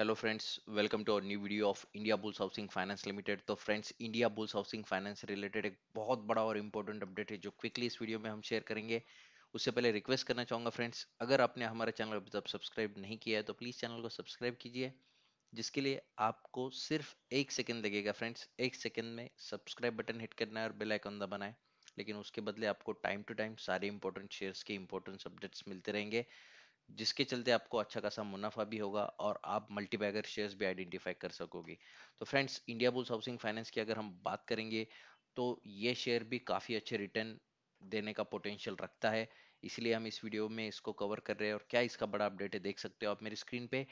hello friends welcome to our new video of India bulls housing finance limited तो friends India bulls housing finance related एक बहुत बड़ा और important update है जो क्विकली इस वीडियो में हम शेयर करेंगे उससे पहले रिक्वेस्ट करना चाहूँगा फ्रेंड्स अगर आपने हमारे चैनल अभी तक सब्सक्राइब नहीं किया है तो प्लीज़ चैनल को सब्सक्राइब कीजिए जिसके लिए आपको सिर्फ एक सेकेंड लगेगा फ्रेंड्स एक सेकेंड में सब्सक्राइब बटन हिट करना है और बेल आइकन दबाना है लेकिन उसके बदले आपको टाइम टू टाइम सारे इंपॉर्टेंट शेयर्स के इंपॉर्टेंट अपडेट्स मिलते रहेंगे जिसके चलते आपको अच्छा खासा मुनाफा भी होगा और आप मल्टीबैगर शेयर्स भी आइडेंटिफाई कर सकोगे तो friends India bulls housing finance की अगर हम बात करेंगे तो ये शेयर भी काफ़ी अच्छे रिटर्न देने का पोटेंशियल रखता है इसलिए हम इस वीडियो में इसको कवर कर रहे हैं और क्या इसका बड़ा अपडेट है देख सकते हो आप मेरी स्क्रीन पे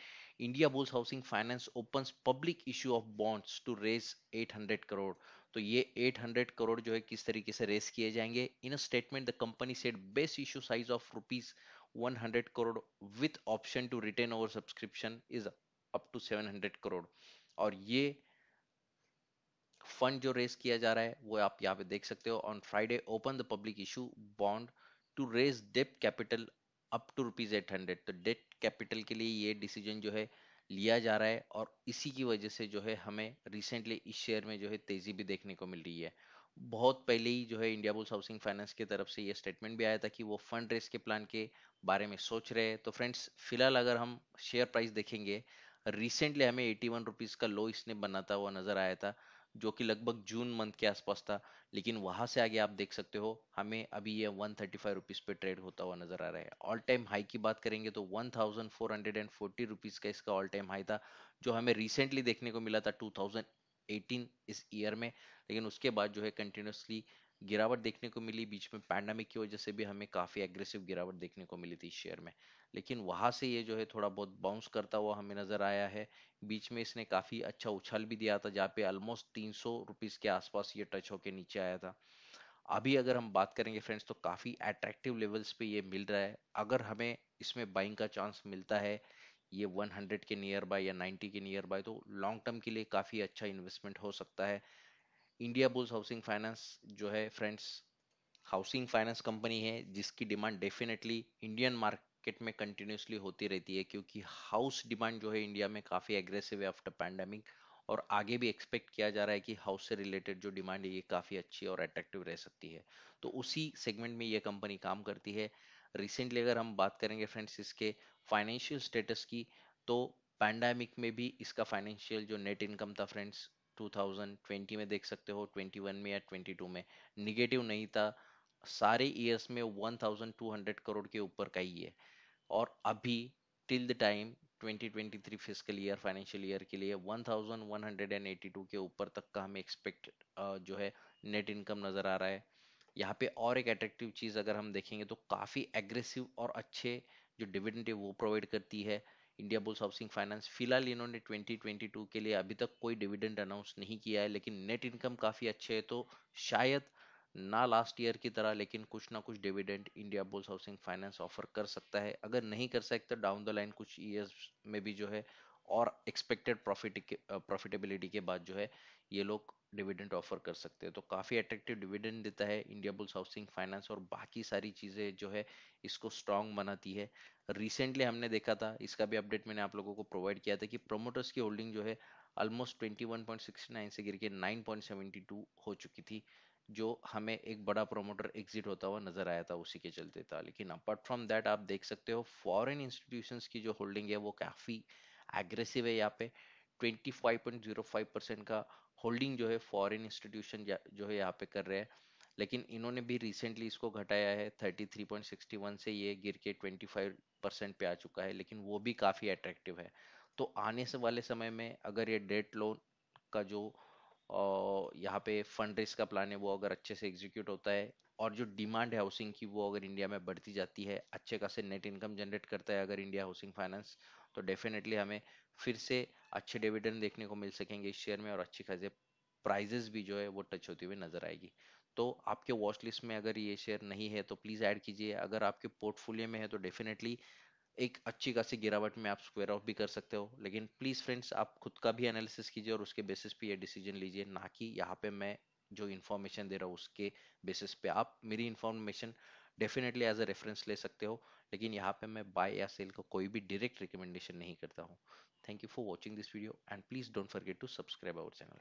India bulls housing finance opens public issue of bonds to raise 800 crore तो ये 800 करोड़ जो है किस तरीके से रेस किए जाएंगे in a statement the company set base issue size of rupees 100 crore with option to retain oversubscription is up to 700 crore और ये फंड जो रेस किया जा रहा है वो आप यहाँ पे देख सकते हो on Friday open the public issue bond to raise debt capital up to rupees eight hundred तो डेट कैपिटल के लिए ये डिसीजन जो है लिया जा रहा है और इसी की वजह से जो है हमें रिसेंटली इस शेयर में जो है तेजी भी देखने को मिल रही है बहुत पहले ही जो है इंडिया बुल्स हाउसिंग फाइनेंस की तरफ से ये स्टेटमेंट भी आया था कि वो फंड रेस के प्लान के बारे में सोच रहे हैं तो फ्रेंड्स फिलहाल अगर हम शेयर प्राइस देखेंगे रिसेंटली हमें एटी वन का लो इसने बनाता हुआ नज़र आया था जो कि लगभग जून मंथ के आसपास था लेकिन वहां से आगे आप देख सकते हो हमें अभी ये वन थर्टी पे ट्रेड होता हुआ नजर आ रहा है ऑल टाइम हाई की बात करेंगे तो वन थाउजेंड का इसका ऑल टाइम हाई था जो हमें रिसेंटली देखने को मिला था टू 2018 इस ईयर में लेकिन उसके बाद जो है कंटिन्यूसली गिरावट देखने को मिली बीच में पैंडमिक की वजह से भी हमें काफ़ी एग्रेसिव गिरावट देखने को मिली थी शेयर में लेकिन वहाँ से ये जो है थोड़ा बहुत बाउंस करता हुआ हमें नज़र आया है बीच में इसने काफ़ी अच्छा उछाल भी दिया था जहाँ पे ऑलमोस्ट तीन सौ के आसपास ये टच होके नीचे आया था अभी अगर हम बात करेंगे फ्रेंड्स तो काफ़ी अट्रैक्टिव लेवल्स पे ये मिल रहा है अगर हमें इसमें बाइंग का चांस मिलता है ये 100 के नियर बाय या 90 के नियर बाय तो लॉन्ग टर्म के लिए काफ़ी अच्छा इन्वेस्टमेंट हो सकता है इंडिया बुल्स हाउसिंग फाइनेंस जो है फ्रेंड्स हाउसिंग फाइनेंस कंपनी है जिसकी डिमांड डेफिनेटली इंडियन मार्केट में कंटिन्यूसली होती रहती है क्योंकि हाउस डिमांड जो है इंडिया में काफ़ी एग्रेसिव है आफ्टर पैंडमिक और आगे भी एक्सपेक्ट किया जा रहा है कि हाउस से रिलेटेड जो डिमांड है ये काफ़ी अच्छी और अट्रैक्टिव रह सकती है तो उसी सेगमेंट में ये कंपनी काम करती है रिसेंटली अगर हम बात करेंगे फ्रेंड्स इसके फाइनेंशियल स्टेटस की तो पैंडमिक में भी इसका फाइनेंशियल जो नेट इनकम था फ्रेंड्स 2020 में देख सकते हो 21 में या 22 में निगेटिव नहीं था सारे ईयर्स में 1200 करोड़ के ऊपर का ही है और अभी till the time 2023 fiscal year financial year के लिए 1182 के ऊपर तक का हमें एक्सपेक्ट जो है नेट इनकम नज़र आ रहा है यहाँ पे और एक एट्रैक्टिव चीज़ अगर हम देखेंगे तो काफ़ी एग्रेसिव और अच्छे जो डिविडेंड है वो प्रोवाइड करती है इंडिया बुल्स हाउसिंग फाइनेंस फिलहाल इन्होंने 2022 के लिए अभी तक कोई डिविडेंड अनाउंस नहीं किया है लेकिन नेट इनकम काफ़ी अच्छे है तो शायद ना लास्ट ईयर की तरह लेकिन कुछ ना कुछ dividend India bulls housing finance offer कर सकता है अगर नहीं कर सकता डाउन द लाइन कुछ ईयर्स में भी जो है और एक्सपेक्टेड प्रॉफिट प्रॉफिटेबिलिटी के बाद जो है ये लोग डिविडेंड ऑफर कर सकते हैं तो काफ़ी अट्रैक्टिव डिविडेंड देता है इंडिया बुल्स हाउसिंग फाइनेंस और बाकी सारी चीज़ें जो है इसको स्ट्रांग बनाती है रिसेंटली हमने देखा था इसका भी अपडेट मैंने आप लोगों को प्रोवाइड किया था कि प्रोमोटर्स की होल्डिंग जो है ऑलमोस्ट 21.69 से गिर के 9.72 हो चुकी थी जो हमें एक बड़ा प्रोमोटर एग्जिट होता हुआ नजर आया था उसी के चलते था लेकिन अपार्ट फ्रॉम दैट आप देख सकते हो फॉरेन इंस्टीट्यूशंस की जो होल्डिंग है वो काफ़ी एग्रेसिव है यहाँ पे 25.05 परसेंट का होल्डिंग जो है फॉरेन इंस्टीट्यूशन जो है यहाँ पे कर रहे हैं लेकिन इन्होंने भी रिसेंटली इसको घटाया है 33.61 से ये गिर के 25 परसेंट पे आ चुका है लेकिन वो भी काफ़ी अट्रैक्टिव है तो आने से वाले समय में अगर ये डेट लोन का जो यहाँ पे फंड रेस का प्लान है वो अगर अच्छे से एग्जीक्यूट होता है और जो डिमांड है हाउसिंग की वो अगर इंडिया में बढ़ती जाती है अच्छे खासे नेट इनकम जनरेट करता है अगर इंडिया हाउसिंग फाइनेंस तो डेफिनेटली हमें फिर से अच्छे डिविडेंड देखने को मिल सकेंगे इस शेयर में और अच्छी खासे प्राइजेस भी जो है वो टच होती हुई नजर आएगी तो आपके वॉच लिस्ट में अगर ये शेयर नहीं है तो प्लीज़ ऐड कीजिए अगर आपके पोर्टफोलियो में है तो डेफिनेटली एक अच्छी खासी गिरावट में आप स्क्वेयर ऑफ भी कर सकते हो लेकिन प्लीज़ फ्रेंड्स आप खुद का भी एनालिसिस कीजिए और उसके बेसिस पे ये डिसीजन लीजिए ना कि यहाँ पे मैं जो इन्फॉर्मेशन दे रहा हूँ उसके बेसिस पे आप मेरी information definitely as a reference ले सकते हो लेकिन यहाँ पे मैं बाय या सेल का कोई भी डायरेक्ट रिकमेंडेशन नहीं करता हूँ thank you for watching this video and please don't forget to subscribe our channel